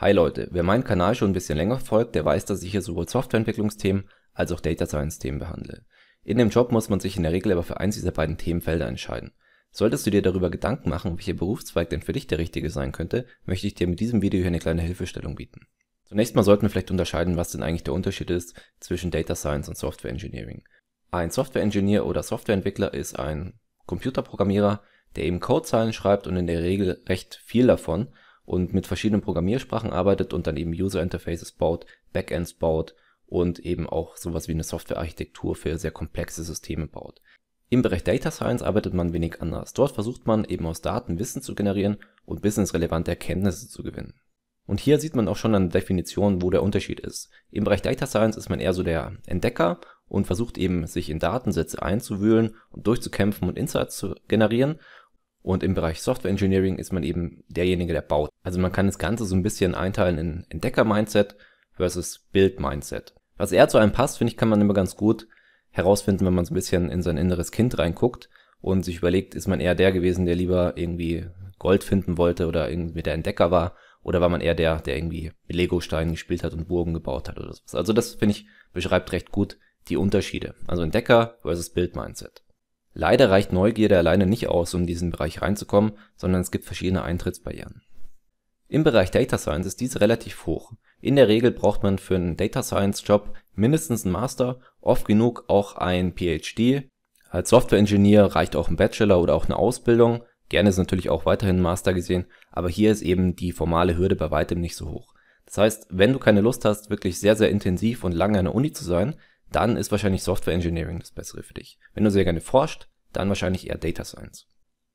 Hi Leute, wer meinen Kanal schon ein bisschen länger folgt, der weiß, dass ich hier sowohl Softwareentwicklungsthemen als auch Data Science Themen behandle. In dem Job muss man sich in der Regel aber für eins dieser beiden Themenfelder entscheiden. Solltest du dir darüber Gedanken machen, welcher Berufszweig denn für dich der richtige sein könnte, möchte ich dir mit diesem Video hier eine kleine Hilfestellung bieten. Zunächst mal sollten wir vielleicht unterscheiden, was denn eigentlich der Unterschied ist zwischen Data Science und Software Engineering. Ein Software Engineer oder Softwareentwickler ist ein Computerprogrammierer, der eben Codezeilen schreibt und in der Regel recht viel davon, und mit verschiedenen Programmiersprachen arbeitet und dann eben User Interfaces baut, Backends baut und eben auch sowas wie eine Softwarearchitektur für sehr komplexe Systeme baut. Im Bereich Data Science arbeitet man wenig anders. Dort versucht man eben aus Daten Wissen zu generieren und businessrelevante Erkenntnisse zu gewinnen. Und hier sieht man auch schon an der Definition, wo der Unterschied ist. Im Bereich Data Science ist man eher so der Entdecker und versucht eben, sich in Datensätze einzuwühlen und durchzukämpfen und Insights zu generieren. Und im Bereich Software Engineering ist man eben derjenige, der baut. Also man kann das Ganze so ein bisschen einteilen in Entdecker-Mindset versus Build-Mindset. Was eher zu einem passt, finde ich, kann man immer ganz gut herausfinden, wenn man so ein bisschen in sein inneres Kind reinguckt und sich überlegt, ist man eher der gewesen, der lieber irgendwie Gold finden wollte oder irgendwie der Entdecker war oder war man eher der, der irgendwie mit Lego-Steinen gespielt hat und Burgen gebaut hat oder sowas. Also das, finde ich, beschreibt recht gut die Unterschiede. Also Entdecker versus Build-Mindset. Leider reicht Neugierde alleine nicht aus, um in diesen Bereich reinzukommen, sondern es gibt verschiedene Eintrittsbarrieren. Im Bereich Data Science ist diese relativ hoch. In der Regel braucht man für einen Data Science Job mindestens einen Master, oft genug auch ein PhD. Als Software Engineer reicht auch ein Bachelor oder auch eine Ausbildung. Gerne ist natürlich auch weiterhin ein Master gesehen, aber hier ist eben die formale Hürde bei weitem nicht so hoch. Das heißt, wenn du keine Lust hast, wirklich sehr, sehr intensiv und lange an der Uni zu sein, dann ist wahrscheinlich Software Engineering das Bessere für dich. Wenn du sehr gerne forscht, dann wahrscheinlich eher Data Science.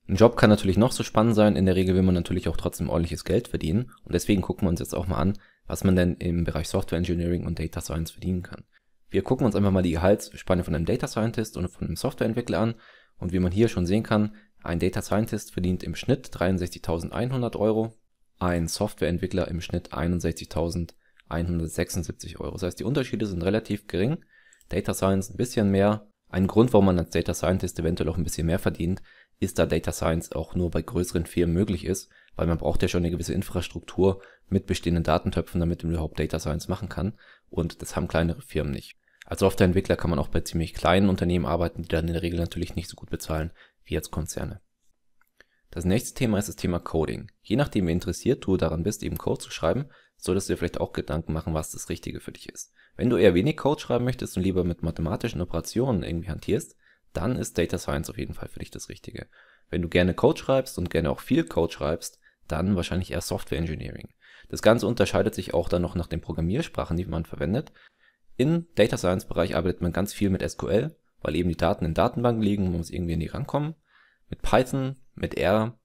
Ein Job kann natürlich noch so spannend sein, in der Regel will man natürlich auch trotzdem ordentliches Geld verdienen und deswegen gucken wir uns jetzt auch mal an, was man denn im Bereich Software Engineering und Data Science verdienen kann. Wir gucken uns einfach mal die Gehaltsspanne von einem Data Scientist und von einem Softwareentwickler an und wie man hier schon sehen kann, ein Data Scientist verdient im Schnitt 63.100 Euro, ein Softwareentwickler im Schnitt 61.176 Euro. Das heißt, die Unterschiede sind relativ gering Data Science ein bisschen mehr. Ein Grund, warum man als Data Scientist eventuell auch ein bisschen mehr verdient, ist, da Data Science auch nur bei größeren Firmen möglich ist, weil man braucht ja schon eine gewisse Infrastruktur mit bestehenden Datentöpfen, damit man überhaupt Data Science machen kann. Und das haben kleinere Firmen nicht. Als Softwareentwickler kann man auch bei ziemlich kleinen Unternehmen arbeiten, die dann in der Regel natürlich nicht so gut bezahlen wie jetzt Konzerne. Das nächste Thema ist das Thema Coding. Je nachdem, wie interessiert du daran bist, eben Code zu schreiben, solltest du dir vielleicht auch Gedanken machen, was das Richtige für dich ist. Wenn du eher wenig Code schreiben möchtest und lieber mit mathematischen Operationen irgendwie hantierst, dann ist Data Science auf jeden Fall für dich das Richtige. Wenn du gerne Code schreibst und gerne auch viel Code schreibst, dann wahrscheinlich eher Software Engineering. Das Ganze unterscheidet sich auch dann noch nach den Programmiersprachen, die man verwendet. Im Data Science Bereich arbeitet man ganz viel mit SQL, weil eben die Daten in Datenbanken liegen und man muss irgendwie in die rankommen. Mit Python, mit R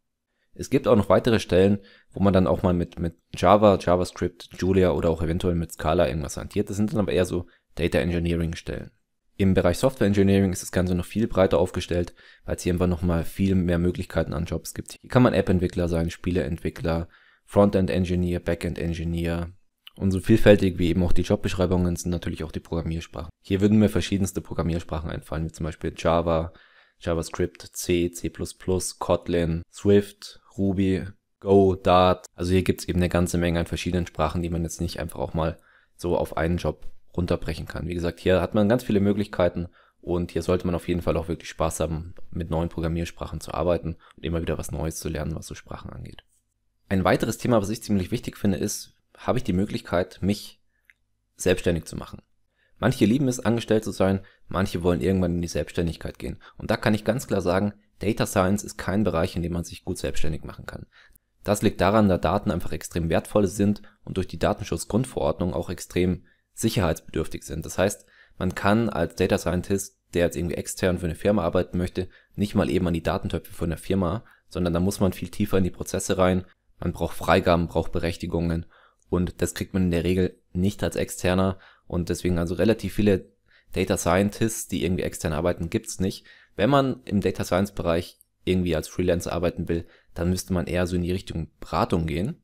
es gibt auch noch weitere Stellen, wo man dann auch mal mit, mit Java, JavaScript, Julia oder auch eventuell mit Scala irgendwas hantiert. Das sind dann aber eher so Data Engineering Stellen. Im Bereich Software Engineering ist das Ganze noch viel breiter aufgestellt, weil es hier einfach nochmal viel mehr Möglichkeiten an Jobs gibt. Hier kann man App-Entwickler sein, Spieleentwickler, Frontend-Engineer, Backend-Engineer. Und so vielfältig wie eben auch die Jobbeschreibungen sind natürlich auch die Programmiersprachen. Hier würden mir verschiedenste Programmiersprachen einfallen, wie zum Beispiel Java, JavaScript, C, C++, Kotlin, Swift, Ruby, Go, Dart. Also hier gibt's eben eine ganze Menge an verschiedenen Sprachen, die man jetzt nicht einfach auch mal so auf einen Job runterbrechen kann. Wie gesagt, hier hat man ganz viele Möglichkeiten und hier sollte man auf jeden Fall auch wirklich Spaß haben, mit neuen Programmiersprachen zu arbeiten und immer wieder was Neues zu lernen, was so Sprachen angeht. Ein weiteres Thema, was ich ziemlich wichtig finde, ist, habe ich die Möglichkeit, mich selbstständig zu machen. Manche lieben es, angestellt zu sein, manche wollen irgendwann in die Selbstständigkeit gehen. Und da kann ich ganz klar sagen, Data Science ist kein Bereich, in dem man sich gut selbstständig machen kann. Das liegt daran, da Daten einfach extrem wertvoll sind und durch die Datenschutzgrundverordnung auch extrem sicherheitsbedürftig sind. Das heißt, man kann als Data Scientist, der jetzt irgendwie extern für eine Firma arbeiten möchte, nicht mal eben an die Datentöpfe von der Firma, sondern da muss man viel tiefer in die Prozesse rein. Man braucht Freigaben, braucht Berechtigungen und das kriegt man in der Regel nicht als externer und deswegen also relativ viele Data Scientists, die irgendwie extern arbeiten, gibt's nicht. Wenn man im Data Science Bereich irgendwie als Freelancer arbeiten will, dann müsste man eher so in die Richtung Beratung gehen.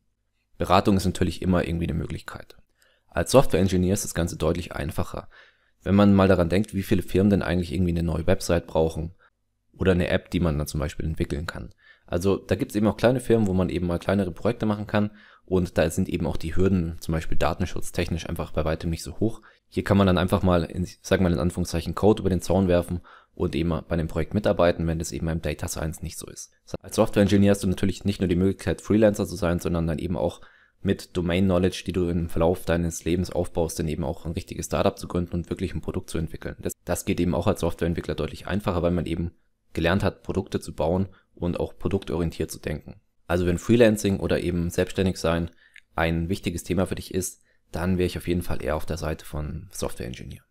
Beratung ist natürlich immer irgendwie eine Möglichkeit. Als Software Engineer ist das Ganze deutlich einfacher. Wenn man mal daran denkt, wie viele Firmen denn eigentlich irgendwie eine neue Website brauchen oder eine App, die man dann zum Beispiel entwickeln kann. Also da gibt es eben auch kleine Firmen, wo man eben mal kleinere Projekte machen kann und da sind eben auch die Hürden, zum Beispiel datenschutztechnisch, einfach bei weitem nicht so hoch. Hier kann man dann einfach mal, in, sagen wir mal in Anführungszeichen, Code über den Zaun werfen und eben bei einem Projekt mitarbeiten, wenn das eben beim Data Science nicht so ist. Als Software-Engineer hast du natürlich nicht nur die Möglichkeit, Freelancer zu sein, sondern dann eben auch mit Domain-Knowledge, die du im Verlauf deines Lebens aufbaust, dann eben auch ein richtiges Startup zu gründen und wirklich ein Produkt zu entwickeln. Das, das geht eben auch als Softwareentwickler deutlich einfacher, weil man eben gelernt hat, Produkte zu bauen und auch produktorientiert zu denken. Also wenn Freelancing oder eben selbstständig sein ein wichtiges Thema für dich ist, dann wäre ich auf jeden Fall eher auf der Seite von Software Engineer.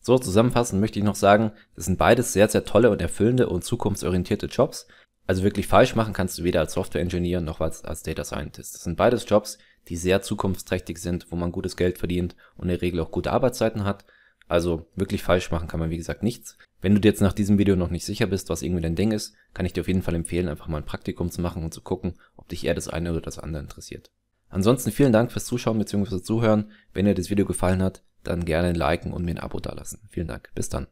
So zusammenfassend möchte ich noch sagen, das sind beides sehr, sehr tolle und erfüllende und zukunftsorientierte Jobs. Also wirklich falsch machen kannst du weder als Software Engineer noch als, als Data Scientist. Das sind beides Jobs, die sehr zukunftsträchtig sind, wo man gutes Geld verdient und in der Regel auch gute Arbeitszeiten hat. Also wirklich falsch machen kann man wie gesagt nichts. Wenn du dir jetzt nach diesem Video noch nicht sicher bist, was irgendwie dein Ding ist, kann ich dir auf jeden Fall empfehlen, einfach mal ein Praktikum zu machen und zu gucken, ob dich eher das eine oder das andere interessiert. Ansonsten vielen Dank fürs Zuschauen bzw. Zuhören. Wenn dir das Video gefallen hat, dann gerne liken und mir ein Abo dalassen. Vielen Dank. Bis dann.